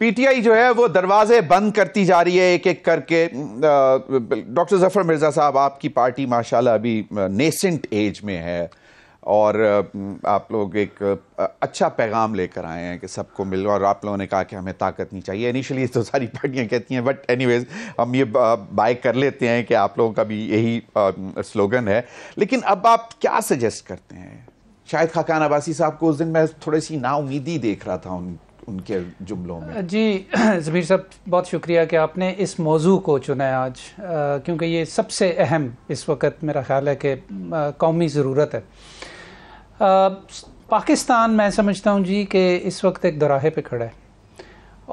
PTI जो है वो दरवाजे बंद करती जा रही है एक एक करके डॉक्टर जफर मिर्ज़ा साहब आपकी पार्टी माशाल्लाह अभी नेसेंट एज में है और आप लोग एक अच्छा पैगाम लेकर आए हैं कि सबको मिलो और आप लोगों ने कहा कि हमें ताकत नहीं चाहिए इनिशियली तो सारी पार्टियां कहती हैं बट एनीवेज हम ये बाय कर लेते हैं कि आप लोगों का भी यही स्लोगन है लेकिन अब आप क्या सजेस्ट करते हैं शायद खाकान अबासी साहब को उस दिन मैं थोड़ी सी नाउमीदी देख रहा था उन उनके जुमलों में जी ज़मीर साहब बहुत शुक्रिया कि आपने इस मौजू को चुना है आज क्योंकि ये सबसे अहम इस वक्त मेरा ख्याल है कि कौमी ज़रूरत है आ, पाकिस्तान मैं समझता हूँ जी कि इस वक्त एक दौराहे पे खड़ा है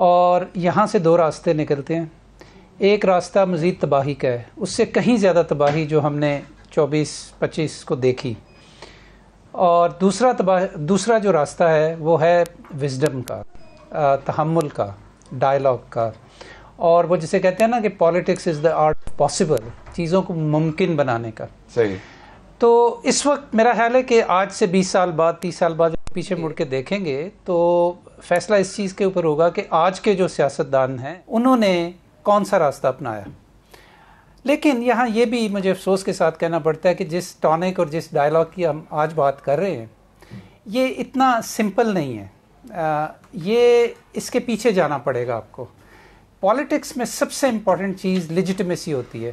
और यहाँ से दो रास्ते निकलते हैं एक रास्ता मज़ीद तबाही का है उससे कहीं ज़्यादा तबाही जो हमने 24-25 को देखी और दूसरा तबाह दूसरा जो रास्ता है वो है विजडम का तहमुल का डायलॉग का और वो जिसे कहते हैं ना कि politics is the art possible चीज़ों को मुमकिन बनाने का सही तो इस वक्त मेरा ख्याल है कि आज से 20 साल बाद 30 साल बाद पीछे मुड़ के देखेंगे तो फैसला इस चीज़ के ऊपर होगा कि आज के जो सियासतदान हैं उन्होंने कौन सा रास्ता अपनाया लेकिन यहाँ ये भी मुझे अफसोस के साथ कहना पड़ता है कि जिस टॉनिक और जिस डायलॉग की हम आज बात कर रहे हैं ये इतना सिंपल नहीं है ये इसके पीछे जाना पड़ेगा आपको पॉलिटिक्स में सबसे इम्पॉर्टेंट चीज़ लिजिटमेसी होती है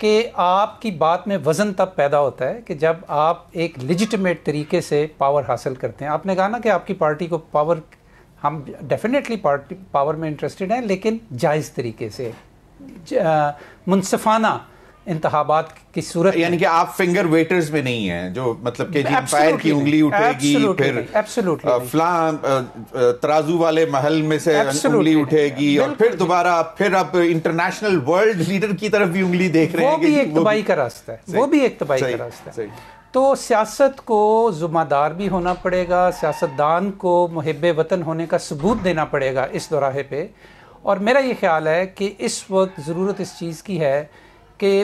कि आपकी बात में वज़न तब पैदा होता है कि जब आप एक लिजिटमेट तरीके से पावर हासिल करते हैं आपने कहा ना कि आपकी पार्टी को पावर हम डेफिनेटली पार्टी पावर में इंटरेस्टेड हैं लेकिन जायज़ तरीके से मुनसफाना इंतबात की सूरत यानी कि आप फिंगर वेटर्स में नहीं हैं जो मतलब के जी अंपायर की उंगली उठेगी फिर फला तराजू वाले महल में से उंगली उठेगी और फिर दोबारा फिर आप इंटरनेशनल वर्ल्ड लीडर की तरफ भी उंगली देख रहे हैं वो भी एक तबाही का रास्ता है वो भी एक तबाही का रास्ता है तो सियासत को जुम्मेदार भी होना पड़ेगा सियासतदान को महब वतन होने का सबूत देना पड़ेगा इस दौराहे पे और मेरा ये ख्याल है कि इस वक्त ज़रूरत इस चीज़ की है के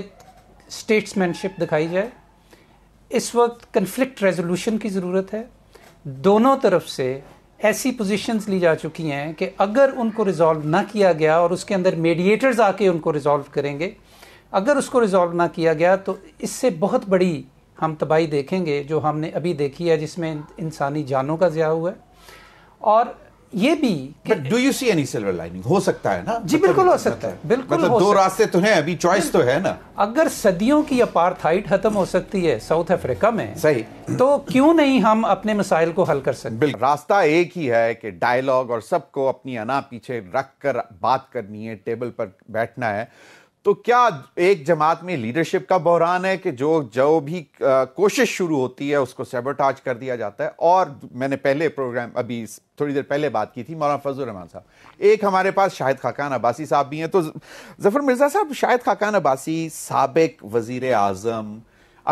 स्टेट्समैनशिप दिखाई जाए इस वक्त कन्फ्लिक्ट रेजोल्यूशन की ज़रूरत है दोनों तरफ से ऐसी पोजीशंस ली जा चुकी हैं कि अगर उनको रिजॉल्व ना किया गया और उसके अंदर मेडिएटर्स आके उनको रिजॉल्व करेंगे अगर उसको रिजॉल्व ना किया गया तो इससे बहुत बड़ी हम तबाही देखेंगे जो हमने अभी देखी है जिसमें इंसानी जानों का ज़्या हुआ है और ये भी but do you see any silver lining हो सकता है ना जी मतलब बिल्कुल हो मतलब सकता है बिल्कुल मतलब दो रास्ते तो हैं अभी चॉइस तो है ना अगर सदियों की अपार्थाइड खत्म हो सकती है साउथ अफ्रीका में सही तो क्यों नहीं हम अपने मसाइल को हल कर सकते बिल्कुल रास्ता एक ही है कि डायलॉग और सबको अपनी अना पीछे रख कर बात करनी है टेबल पर बैठना है तो क्या एक जमात में लीडरशिप का बहरान है कि जो जो भी कोशिश शुरू होती है उसको सेबोटाज कर दिया जाता है और मैंने पहले प्रोग्राम अभी थोड़ी देर पहले बात की थी मौलाना फजल रहमान साहब एक हमारे पास शाहिद खाकान अब्बासी साहब भी हैं तो जफर मिर्ज़ा साहब शाहिद खाकान अब्बासी सबक वजीर अजम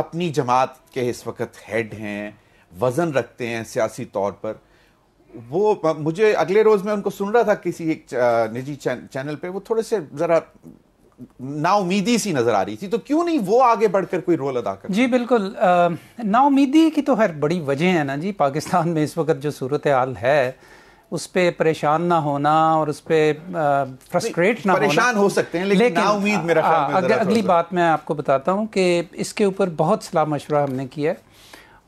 अपनी जमात के इस वक्त हेड हैं वज़न रखते हैं सियासी तौर पर वो मुझे अगले रोज़ मैं उनको सुन रहा था किसी एक निजी चैनल पे वो थोड़े से ज़रा नाउमीदी सी नजर आ रही थी तो क्यों नहीं वो आगे बढ़कर कोई रोल अदा कर जी बिल्कुल नाउमीदी की तो खैर बड़ी वजह है ना जी पाकिस्तान में इस वक्त जो सूरत हाल है उस पर परेशान ना होना और उस पर फ्रस्ट्रेट ना परेशान हो सकते हैं लेकिन, लेकिन उम्मीद मेरा आ, में अगर अगली बात मैं आपको बताता हूँ कि इसके ऊपर बहुत सलाह मशवरा हमने किया है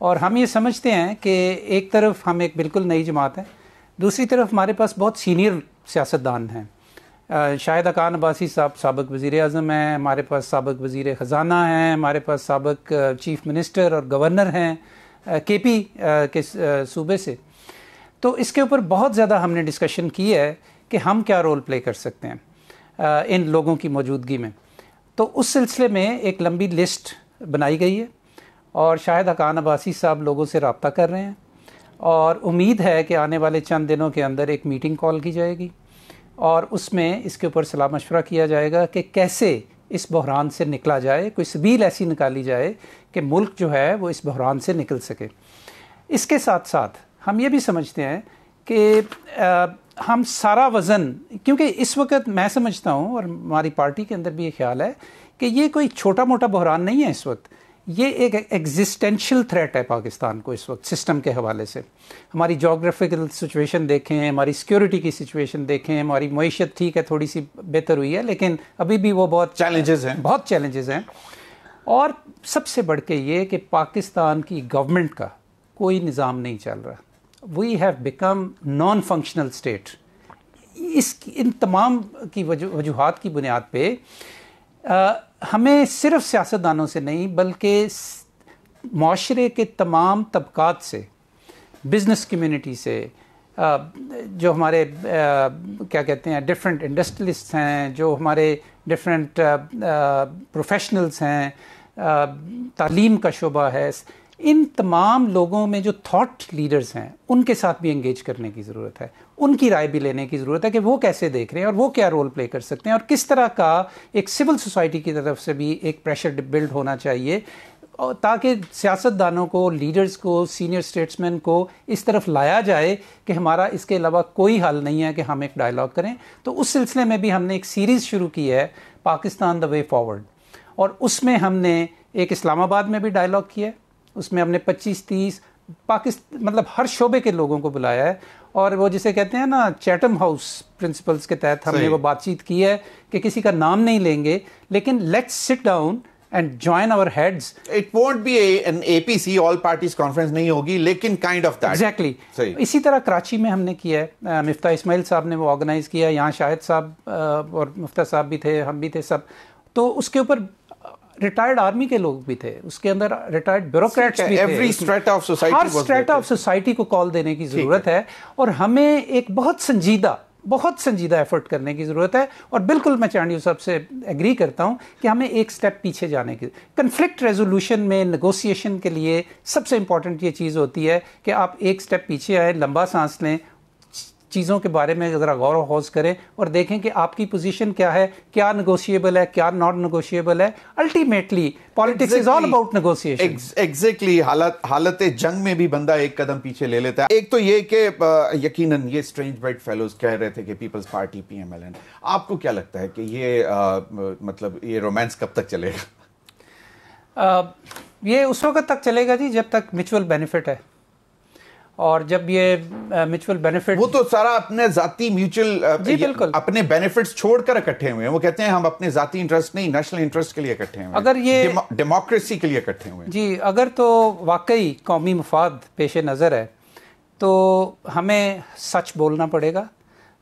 और हम ये समझते हैं कि एक तरफ हम एक बिल्कुल नई जमात है दूसरी तरफ हमारे पास बहुत सीनियर सियासतदान हैं शाहिद अकान अब्बासी साहब सबक वज़ी अजम हैं हमारे पास सबक वज़ी ख़जाना हैं हमारे पास सबक चीफ़ मिनिस्टर और गवर्नर हैं के पी के सूबे से तो इसके ऊपर बहुत ज़्यादा हमने डिस्कशन की है कि हम क्या रोल प्ले कर सकते हैं इन लोगों की मौजूदगी में तो उस सिलसिले में एक लंबी लिस्ट बनाई गई है और शायद अकान अब्बासी साहब लोगों से रबता कर रहे हैं और उम्मीद है कि आने वाले चंद दिनों के अंदर एक मीटिंग कॉल की जाएगी और उसमें इसके ऊपर सलाह मशवरा किया जाएगा कि कैसे इस बहरान से निकला जाए कोई सबील ऐसी निकाली जाए कि मुल्क जो है वो इस बहरान से निकल सके इसके साथ साथ हम ये भी समझते हैं कि आ, हम सारा वज़न क्योंकि इस वक्त मैं समझता हूँ और हमारी पार्टी के अंदर भी ये ख्याल है कि ये कोई छोटा मोटा बहरान नहीं है इस वक्त ये एक एग्जिस्टेंशियल थ्रेट है पाकिस्तान को इस वक्त सिस्टम के हवाले से हमारी जोग्राफिकल सिचुएशन देखें हमारी सिक्योरिटी की सिचुएशन देखें हमारी मीशत ठीक है थोड़ी सी बेहतर हुई है लेकिन अभी भी वो बहुत चैलेंजेस हैं बहुत चैलेंजेस हैं और सबसे बढ़ के ये कि पाकिस्तान की गवर्नमेंट का कोई निज़ाम नहीं चल रहा we have become non functional state इस इन तमाम की वजूहत की बुनियाद पर हमें सिर्फ सियासतदानों से नहीं बल्कि माशरे के तमाम तबक़ात से बिज़नेस कम्युनिटी से जो हमारे क्या कहते हैं डिफरेंट इंडस्ट्रियलिस्ट हैं जो हमारे डिफरेंट प्रोफेशनल्स हैं तालीम का शुबा है इन तमाम लोगों में जो थॉट लीडर्स हैं उनके साथ भी एंगेज करने की ज़रूरत है उनकी राय भी लेने की ज़रूरत है कि वो कैसे देख रहे हैं और वो क्या रोल प्ले कर सकते हैं और किस तरह का एक सिविल सोसाइटी की तरफ से भी एक प्रेशर बिल्ड होना चाहिए ताकि सियासतदानों को लीडर्स को सीनियर स्टेट्समैन को इस तरफ लाया जाए कि हमारा इसके अलावा कोई हल नहीं है कि हम एक डायलॉग करें तो उस सिलसिले में भी हमने एक सीरीज़ शुरू की है पाकिस्तान द वे फॉरवर्ड और उसमें हमने एक इस्लामाबाद में भी डायलॉग किया उसमें हमने 25 तीस पाकिस्तान मतलब हर शोबे के लोगों को बुलाया है और वो जिसे कहते हैं ना चैटम हाउस प्रिंसिपल्स के तहत हमने वो बातचीत की है कि किसी का नाम नहीं लेंगे लेकिन let's sit down and join our heads it won't be an APC all parties conference नहीं होगी लेकिन काइंड ऑफ दैट एग्जैक्टली इसी तरह कराची में हमने किया है मिफ्ता इस्माइल साहब ने वो ऑर्गेनाइज किया यहाँ शाहिद साहब और मुफ्ता साहब भी थे हम भी थे सब तो उसके ऊपर रिटायर्ड आर्मी के लोग भी थे उसके अंदर रिटायर्ड ब्यूरोक्रेट्स भी every strata of society of society को कॉल देने की जरूरत है।, है और हमें एक बहुत संजीदा बहुत संजीदा एफर्ट करने की ज़रूरत है और बिल्कुल मैं चांडियो साहब से एग्री करता हूं कि हमें एक स्टेप पीछे जाने की कन्फ्लिक्ट रेजोल्यूशन में नगोसिएशन के लिए सबसे इंपॉर्टेंट ये चीज़ होती है कि आप एक स्टेप पीछे आए लंबा सांस लें चीज़ों के बारे में ज़रा गौर वौज करें और देखें कि आपकी पोजीशन क्या है क्या नगोशिएबल है क्या नॉट नगोशिएबल है ultimately politics is all about negotiation exactly हालत हालत जंग में भी बंदा एक कदम पीछे ले लेता है एक तो ये कि यकीनन ये स्ट्रेंज ब्रेड फेलोज कह रहे थे कि पीपल्स पार्टी पी आपको क्या लगता है कि ये आ, मतलब ये रोमांस कब तक चलेगा आ, ये उस वक्त तक चलेगा जी जब तक म्यूचुअल बेनिफिट है और जब ये म्यूचुअल बेनिफिट वो तो सारा अपने जाती म्यूचुअल जी बिल्कुल अपने बेनिफिट्स छोड़कर इकट्ठे हुए हैं वो कहते हैं हम अपने जाती इंटरेस्ट नहीं नेशनल इंटरेस्ट के लिए इकट्ठे हुए अगर ये डेमोक्रेसी के लिए इकट्ठे हुए जी अगर तो वाकई कौमी मफाद पेश नज़र है तो हमें सच बोलना पड़ेगा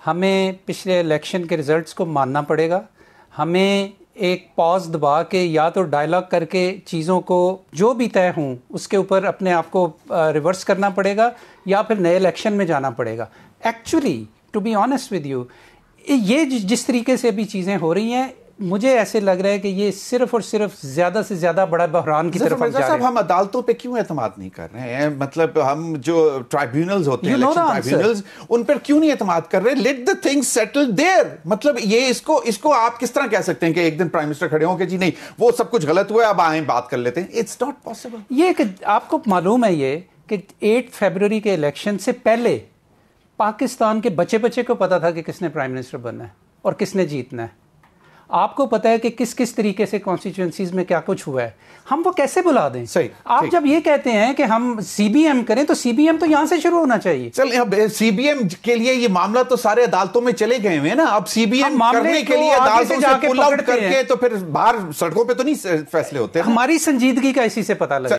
हमें पिछले इलेक्शन के रिजल्ट्स को मानना पड़ेगा हमें एक पॉज दबा के या तो डायलॉग करके चीज़ों को जो भी तय हूँ उसके ऊपर अपने आप को रिवर्स करना पड़ेगा या फिर नए इलेक्शन में जाना पड़ेगा actually to be honest with you ये जिस तरीके से भी चीज़ें हो रही हैं मुझे ऐसे लग रहा है कि ये सिर्फ और सिर्फ ज्यादा से ज्यादा बड़ा बहरान की तरफ हम जा रहे हैं हम अदालतों पे क्यों एतम नहीं कर रहे हैं मतलब हम जो ट्राइब्यूनल होते हैं उन पर क्यों नहीं एतम कर रहे let the thing settle there मतलब ये इसको इसको आप किस तरह कह सकते हैं कि एक दिन प्राइम मिनिस्टर खड़े होंगे जी नहीं वो सब कुछ गलत हुआ अब आए बात कर लेते हैं इट्स नॉट पॉसिबल ये आपको मालूम है ये कि एट फेबररी के इलेक्शन से पहले पाकिस्तान के बचे बचे को पता था कि किसने प्राइम मिनिस्टर बनना है और किसने जीतना है आपको पता है कि किस किस तरीके से कॉन्स्टिट्यूंसीज में क्या कुछ हुआ है हम वो कैसे बुला दें सही आप जब ये कहते हैं कि हम सीबीएम करें तो सीबीएम तो यहाँ से शुरू होना चाहिए चल अब सीबीएम के लिए ये मामला तो सारे अदालतों में चले गए हुए हैं ना अब सीबीएम करने के लिए अदालतों से जाके करके तो फिर बाहर सड़कों पे तो नहीं फैसले होते हमारी संजीदगी का इसी से पता लगा